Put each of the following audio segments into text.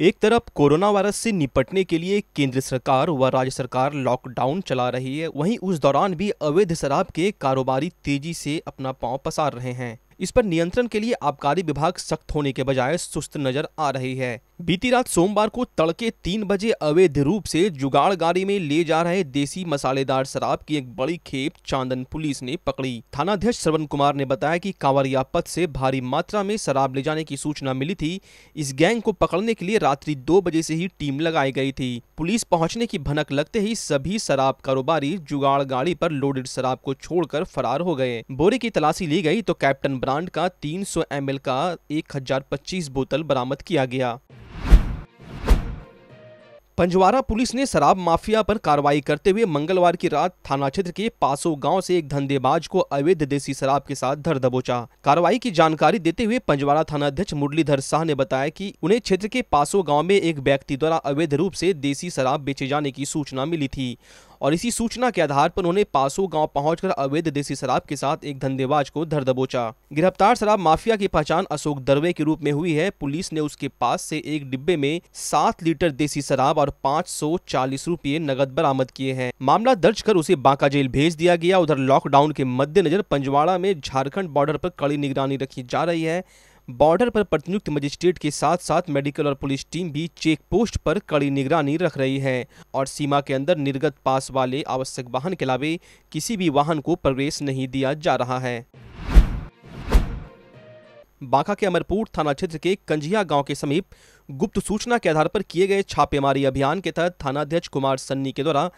एक तरफ corona virus से निपटने के लिए केंद्र सरकार व राज्य सरकार लॉकडाउन चला रही है वहीं उस दौरान भी अवैध शराब के कारोबारी तेजी से अपना पांव पसार रहे हैं इस पर नियंत्रण के लिए आबकारी विभाग सख्त होने के बजाय सुस्त नजर आ रही है बीती रात सोमवार को तड़के तीन बजे अवैध रूप से जुगाड़ गाड़ी में ले जा रहे देसी मसालेदार शराब की एक बड़ी खेप चांदन पुलिस ने पकड़ी थानाध्यक्ष श्रवण कुमार ने बताया कि कांवरिया पथ से भारी मात्रा में शराब ले जाने की सूचना मिली थी इस गैंग को पकड़ने के लिए रात्रि दो बजे से ही टीम लगाई गई थी पुलिस पहुंचने की भनक लगते ही सभी शराब कारोबारी जुगाड़ गाड़ी पर लोडेड शराब को छोड़कर फरार हो गए बोरे की तलाशी ली गई तो कैप्टन ब्रांड का 300 सौ का 1025 बोतल बरामद किया गया पंजवारा पुलिस ने शराब माफिया पर कार्रवाई करते हुए मंगलवार की रात थाना क्षेत्र के पासो गांव से एक धंधेबाज को अवैध देसी शराब के साथ धर दबोचा कार्रवाई की जानकारी देते हुए पंजवारा थाना अध्यक्ष मुरलीधर शाह ने बताया कि उन्हें क्षेत्र के पासो गांव में एक व्यक्ति द्वारा अवैध रूप से देसी शराब बेचे जाने की सूचना मिली थी और इसी सूचना के आधार पर उन्होंने पासो गांव पहुंचकर अवैध देसी शराब के साथ एक धंधेबाज को धर दबोचा गिरफ्तार शराब माफिया की पहचान अशोक दरवे के रूप में हुई है पुलिस ने उसके पास से एक डिब्बे में सात लीटर देसी शराब और पाँच सौ चालीस रूपए नगद बरामद किए हैं मामला दर्ज कर उसे बांका जेल भेज दिया गया उधर लॉकडाउन के मद्देनजर पंजवाड़ा में झारखंड बॉर्डर पर कड़ी निगरानी रखी जा रही है बॉर्डर पर प्रतिनियुक्त मजिस्ट्रेट के साथ साथ मेडिकल और पुलिस टीम भी चेक पोस्ट पर कड़ी निगरानी रख रही है और सीमा के अंदर निर्गत पास वाले आवश्यक वाहन के अलावे किसी भी वाहन को प्रवेश नहीं दिया जा रहा है बांका के अमरपुर थाना क्षेत्र के कंजिया गांव के समीप गुप्त सूचना के आधार पर किए गए छापेमारी अभियान के तहत थानाध्यक्ष कुमार सन्नी के द्वारा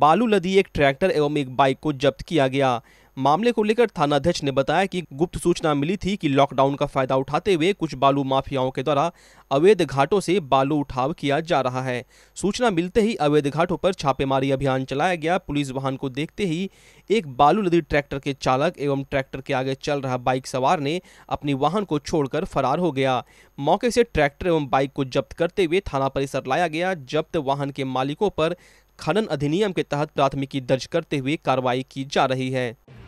बालू लदी एक ट्रैक्टर एवं एक बाइक को जब्त किया गया मामले को लेकर थानाध्यक्ष ने बताया कि गुप्त सूचना मिली थी कि लॉकडाउन का फायदा उठाते हुए कुछ बालू माफियाओं के द्वारा अवैध घाटों से बालू उठाव किया जा रहा है सूचना मिलते ही अवैध घाटों पर छापेमारी अभियान चलाया गया पुलिस वाहन को देखते ही एक बालू लदी ट्रैक्टर के चालक एवं ट्रैक्टर के आगे चल रहा बाइक सवार ने अपनी वाहन को छोड़कर फरार हो गया मौके से ट्रैक्टर एवं बाइक को जब्त करते हुए थाना परिसर लाया गया जब्त वाहन के मालिकों पर खनन अधिनियम के तहत प्राथमिकी दर्ज करते हुए कार्रवाई की जा रही है